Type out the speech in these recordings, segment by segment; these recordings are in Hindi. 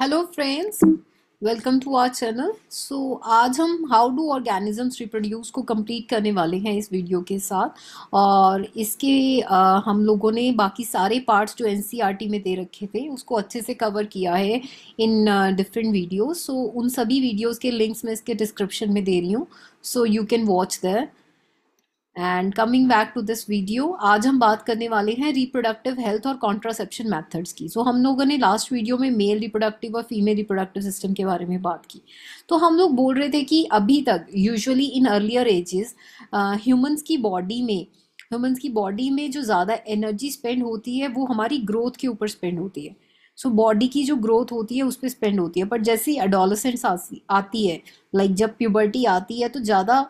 Hello friends welcome to our channel so आज हम हाउ डू ऑर्गेनिजम्स रिप्रोड्यूस को कंप्लीट करने वाले हैं इस वीडियो के साथ और इसके आ, हम लोगों ने बाकी सारे पार्ट्स जो एनसीईआरटी e में दे रखे थे उसको अच्छे से कवर किया है इन डिफरेंट वीडियोस सो उन सभी वीडियोस के लिंक्स मैं इसके डिस्क्रिप्शन में दे रही हूँ so you can watch that and coming back to this video आज हम बात करने वाले हैं रिप्रोडक्टिव हेल्थ और कॉन्ट्रासेप्शन मेथड्स की सो so, हम लोगों ने लास्ट वीडियो में मेल रिप्रोडक्टिव और फीमेल रिप्रोडक्टिव सिस्टम के बारे में बात की तो हम लोग बोल रहे थे कि अभी तक usually in earlier ages humans की बॉडी में ह्यूमंस की बॉडी में जो ज़्यादा एनर्जी स्पेंड होती है वो हमारी ग्रोथ के ऊपर स्पेंड होती है सो so, बॉडी की जो ग्रोथ होती है उस पर स्पेंड होती है पर जैसे एडोलसेंट्स आती है लाइक like जब प्यूबर्टी आती है तो ज़्यादा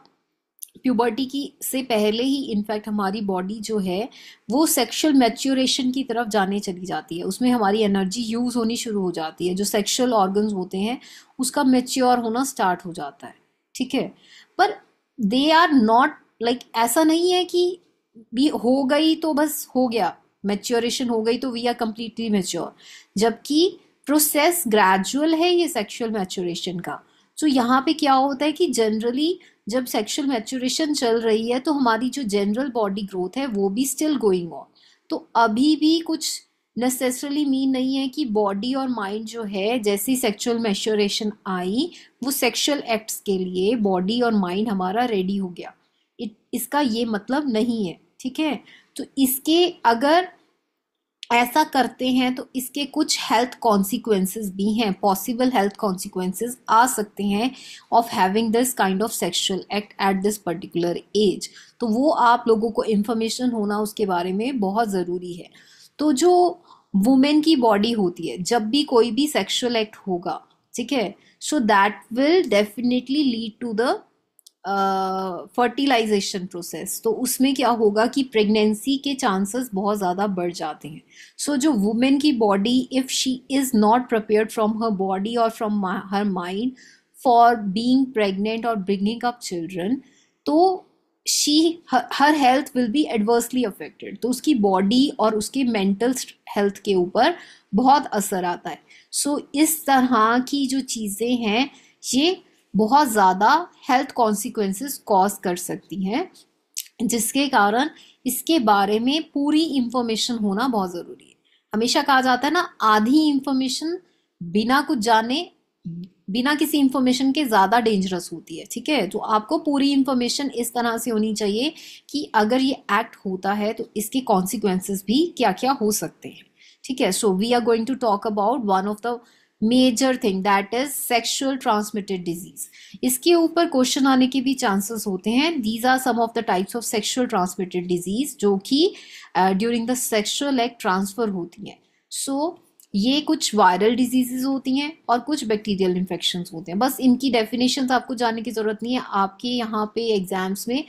प्यूबर्टी की से पहले ही इनफैक्ट हमारी बॉडी जो है वो सेक्सुअल मैच्योरेशन की तरफ जाने चली जाती है उसमें हमारी एनर्जी यूज़ होनी शुरू हो जाती है जो सेक्सुअल ऑर्गन्स होते हैं उसका मेच्योर होना स्टार्ट हो जाता है ठीक है पर दे आर नॉट लाइक ऐसा नहीं है कि भी हो गई तो बस हो गया मेच्योरेशन हो गई तो वी आर कम्प्लीटली मेच्योर जबकि प्रोसेस ग्रेजुअल है ये सेक्सुअल मैच्योरेशन का सो तो so, यहाँ पे क्या होता है कि जनरली जब सेक्शुअल मैच्योरेशन चल रही है तो हमारी जो जनरल बॉडी ग्रोथ है वो भी स्टिल गोइंग ऑन तो अभी भी कुछ नेसेसरली मीन नहीं है कि बॉडी और माइंड जो है जैसी सेक्सुअल मैच्योरेशन आई वो सेक्सुअल एक्ट्स के लिए बॉडी और माइंड हमारा रेडी हो गया इसका ये मतलब नहीं है ठीक है तो इसके अगर ऐसा करते हैं तो इसके कुछ हेल्थ कॉन्सिक्वेंसेस भी हैं पॉसिबल हेल्थ कॉन्सिक्वेंसेस आ सकते हैं of having this kind of sexual act at this particular age तो वो आप लोगों को इन्फॉर्मेशन होना उसके बारे में बहुत ज़रूरी है तो जो वुमेन की बॉडी होती है जब भी कोई भी सेक्सुअल एक्ट होगा ठीक है so that will definitely lead to the fertilisation uh, process तो उसमें क्या होगा कि प्रेगनेंसी के चांसेस बहुत ज़्यादा बढ़ जाते हैं सो so, जो वुमेन की बॉडी if she is not prepare from her body और from her mind for being pregnant और ब्रिंगिंग अप चिल्ड्रन तो she her health will be adversely affected तो उसकी बॉडी और उसके मेंटल हेल्थ के ऊपर बहुत असर आता है सो so, इस तरह की जो चीज़ें हैं ये बहुत ज़्यादा हेल्थ कॉन्सिक्वेंसेस कॉज कर सकती हैं जिसके कारण इसके बारे में पूरी इंफॉर्मेशन होना बहुत ज़रूरी है हमेशा कहा जाता है ना आधी इंफॉर्मेशन बिना कुछ जाने बिना किसी इंफॉर्मेशन के ज़्यादा डेंजरस होती है ठीक है तो आपको पूरी इंफॉर्मेशन इस तरह से होनी चाहिए कि अगर ये एक्ट होता है तो इसके कॉन्सिक्वेंसेस भी क्या क्या हो सकते हैं ठीक है so we are going to talk about one of the major thing that is sexual transmitted disease इसके ऊपर क्वेश्चन आने के भी चांसेस होते हैं these are some of the types of sexual transmitted disease जो कि during the sexual act transfer होती है सो so, ये कुछ वायरल डिजीजेज होती हैं और कुछ बैक्टीरियल इन्फेक्शन होते हैं बस इनकी डेफिनेशन आपको जानने की ज़रूरत नहीं है आपके यहाँ पे एग्जाम्स में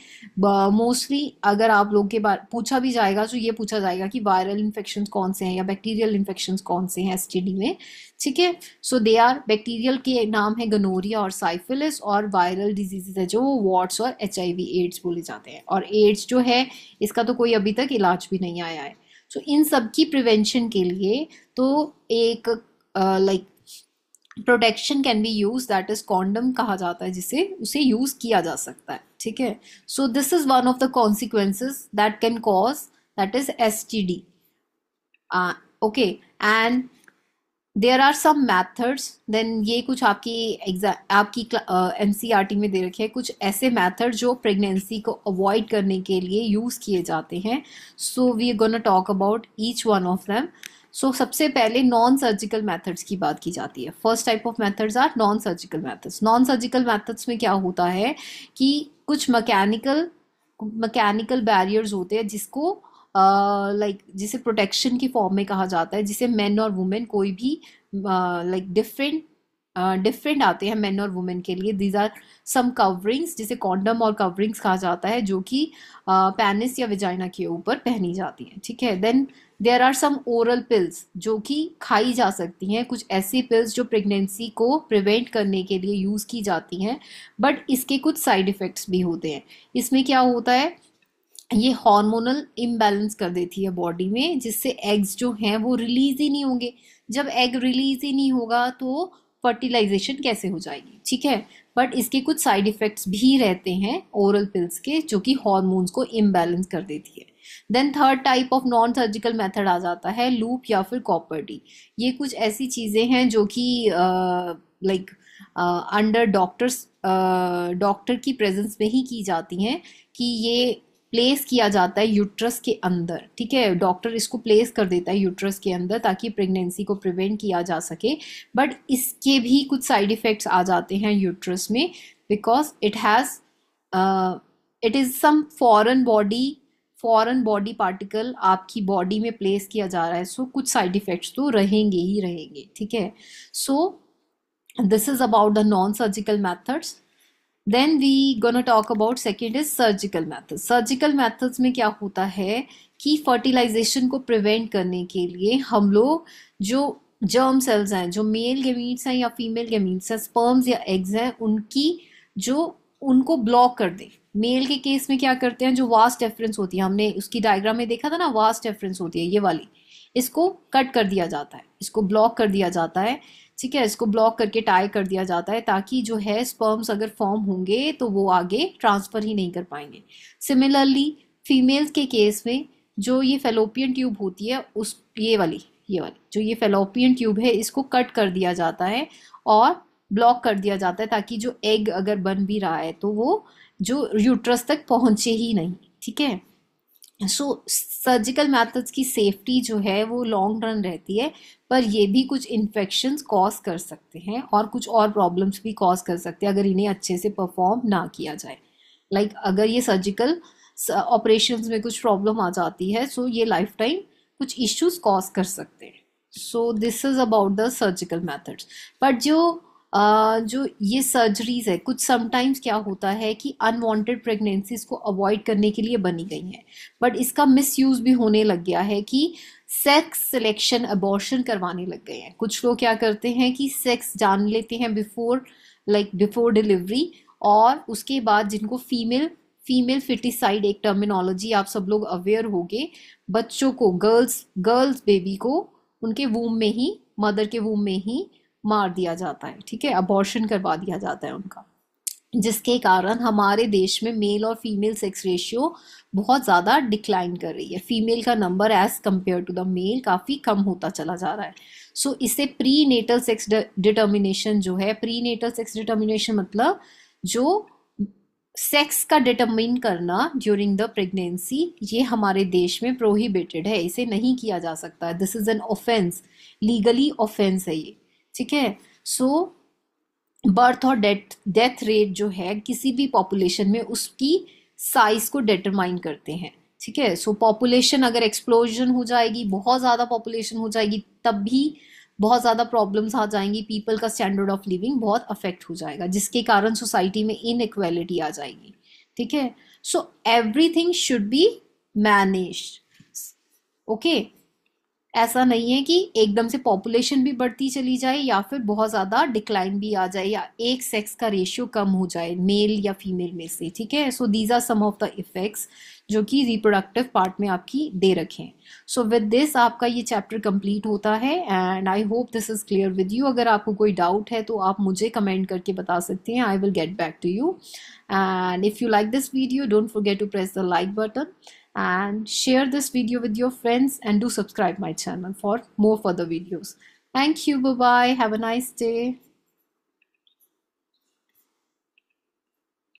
मोस्टली अगर आप लोग के बारे पूछा भी जाएगा तो ये पूछा जाएगा कि वायरल इन्फेक्शन कौन से हैं या बैक्टीरियल इन्फेक्शन कौन से हैं एस में ठीक है सो दे आर बैक्टीरियल के नाम है गनोरिया और साइफिलिस और वायरल डिजीजेज है जो वो वाट्स और एच एड्स बोले जाते हैं और एड्स जो है इसका तो कोई अभी तक इलाज भी नहीं आया है तो इन सब की प्रिवेंशन के लिए तो एक like protection can be use that is condom कहा जाता है जिसे उसे यूज किया जा सकता है ठीक है so this is one of the consequences that can cause that is S T D okay and there are some methods then ये कुछ आपकी एग्जाम आपकी एन सी आर टी में दे रखे हैं कुछ ऐसे मैथड जो प्रेगनेंसी को अवॉइड करने के लिए यूज़ किए जाते हैं so we gonna talk about each one of them so सबसे पहले नॉन सर्जिकल मैथड्स की बात की जाती है first type of methods are non surgical methods non surgical methods में क्या होता है कि कुछ मकैनिकल मकैनिकल बैरियर्स होते हैं जिसको लाइक uh, like, जिसे प्रोटेक्शन की फॉर्म में कहा जाता है जिसे मैन और वुमेन कोई भी लाइक डिफरेंट डिफरेंट आते हैं मैन और वुमेन के लिए दीज आर सम कवरिंग्स जिसे कॉन्डम और कवरिंग्स कहा जाता है जो कि पैनिस uh, या विजाइना के ऊपर पहनी जाती हैं ठीक है then there are some oral pills जो कि खाई जा सकती हैं कुछ ऐसी पिल्स जो प्रेगनेंसी को प्रिवेंट करने के लिए यूज़ की जाती हैं बट इसके कुछ साइड इफ़ेक्ट्स भी होते हैं इसमें क्या होता है ये हार्मोनल इम्बैलेंस कर देती है बॉडी में जिससे एग्स जो हैं वो रिलीज ही नहीं होंगे जब एग रिलीज ही नहीं होगा तो फर्टिलाइजेशन कैसे हो जाएगी ठीक है बट इसके कुछ साइड इफ़ेक्ट्स भी रहते हैं ओरल पिल्स के जो कि हॉर्मोन्स को इम्बेलेंस कर देती है then third type of non surgical method आ जाता है लूप या फिर कॉपर डी ये कुछ ऐसी चीज़ें हैं जो कि लाइक अंडर डॉक्टर्स डॉक्टर की प्रेजेंस में ही की जाती हैं कि ये प्लेस किया जाता है यूट्रस के अंदर ठीक है डॉक्टर इसको प्लेस कर देता है यूट्रस के अंदर ताकि प्रेगनेंसी को प्रिवेंट किया जा सके बट इसके भी कुछ साइड इफ़ेक्ट्स आ जाते हैं यूट्रस में because it has it is some foreign body foreign body particle आपकी बॉडी में प्लेस किया जा रहा है सो so, कुछ साइड इफ़ेक्ट्स तो रहेंगे ही रहेंगे ठीक है so this is about the non surgical methods then we gonna talk about second is surgical method surgical methods में क्या होता है कि फर्टिलाइजेशन को प्रिवेंट करने के लिए हम लोग जो जर्म सेल्स हैं जो मेल गेमीट्स हैं या फीमेल गेमीट्स हैं स्पर्म्स या एग्स हैं उनकी जो उनको ब्लॉक कर दें मेल के केस में क्या करते हैं जो वास्ट डेफरेंस होती है हमने उसकी डायग्राम में देखा था ना वास्ट डेफरेंस होती है ये वाली इसको कट कर दिया जाता है इसको ब्लॉक कर दिया जाता है ठीक है इसको ब्लॉक करके टाई कर दिया जाता है ताकि जो है स्पर्म्स अगर फॉर्म होंगे तो वो आगे ट्रांसफ़र ही नहीं कर पाएंगे सिमिलरली फीमेल्स के केस में जो ये फेलोपियन ट्यूब होती है उस ये वाली ये वाली जो ये फेलोपियन ट्यूब है इसको कट कर दिया जाता है और ब्लॉक कर दिया जाता है ताकि जो एग अगर बन भी रहा है तो वो जो यूट्रस तक पहुंचे ही नहीं ठीक है सो सर्जिकल मैथड्स की सेफ्टी जो है वो लॉन्ग रन रहती है पर ये भी कुछ इन्फेक्शन कॉज कर सकते हैं और कुछ और प्रॉब्लम्स भी कॉज कर सकते हैं अगर इन्हें अच्छे से परफॉर्म ना किया जाए लाइक like, अगर ये सर्जिकल ऑपरेशन में कुछ प्रॉब्लम आ जाती है सो so ये लाइफ टाइम कुछ इश्यूज कॉज कर सकते हैं so this is about the surgical methods but जो Uh, जो ये सर्जरीज है कुछ समटाइम्स क्या होता है कि अनवांटेड प्रेगनेंसीज को अवॉइड करने के लिए बनी गई हैं बट इसका मिसयूज भी होने लग गया है कि सेक्स सिलेक्शन अबॉर्शन करवाने लग गए हैं कुछ लोग क्या करते हैं कि सेक्स जान लेते हैं बिफोर लाइक बिफोर डिलीवरी और उसके बाद जिनको फीमेल फीमेल फिटिसाइड एक टर्मिनोलॉजी आप सब लोग अवेयर हो गए बच्चों को गर्ल्स गर्ल्स बेबी को उनके वूम में ही मदर के वूम में ही मार दिया जाता है ठीक है अबॉर्शन करवा दिया जाता है उनका जिसके कारण हमारे देश में मेल और फीमेल सेक्स रेशियो बहुत ज़्यादा डिक्लाइन कर रही है फीमेल का number as compare to the male काफ़ी कम होता चला जा रहा है सो so, इसे प्री नेटल सेक्स डिटर्मिनेशन जो है प्री नेटल सेक्स डिटर्मिनेशन मतलब जो सेक्स का डिटर्मिन करना ड्यूरिंग द प्रेगनेंसी ये हमारे देश में प्रोहिबिटेड है इसे नहीं किया जा सकता है this is an offence legally offence है ये ठीक है सो so, बर्थ और डेथ डेथ रेट जो है किसी भी पॉपुलेशन में उसकी साइज को डिटरमाइन करते हैं ठीक है सो पॉपुलेशन अगर एक्सप्लोजन हो जाएगी बहुत ज़्यादा पॉपुलेशन हो जाएगी तब भी बहुत ज़्यादा प्रॉब्लम्स आ जाएंगी पीपल का स्टैंडर्ड ऑफ लिविंग बहुत अफेक्ट हो जाएगा जिसके कारण सोसाइटी में इनक्वेलिटी आ जाएगी ठीक है so everything should be manage okay ऐसा नहीं है कि एकदम से पॉपुलेशन भी बढ़ती चली जाए या फिर बहुत ज़्यादा डिक्लाइन भी आ जाए या एक सेक्स का रेशियो कम हो जाए मेल या फीमेल में से ठीक है so these are some of the effects जो कि रिप्रोडक्टिव पार्ट में आपकी दे रखें सो विद दिस आपका ये चैप्टर कंप्लीट होता है and I hope this is clear with you अगर आपको कोई डाउट है तो आप मुझे कमेंट करके बता सकते हैं I will get back to you and if you like this video don't forget to press the like button and share this video with your friends and do subscribe my channel for more further videos. Thank you. Bye-bye. Have a nice day.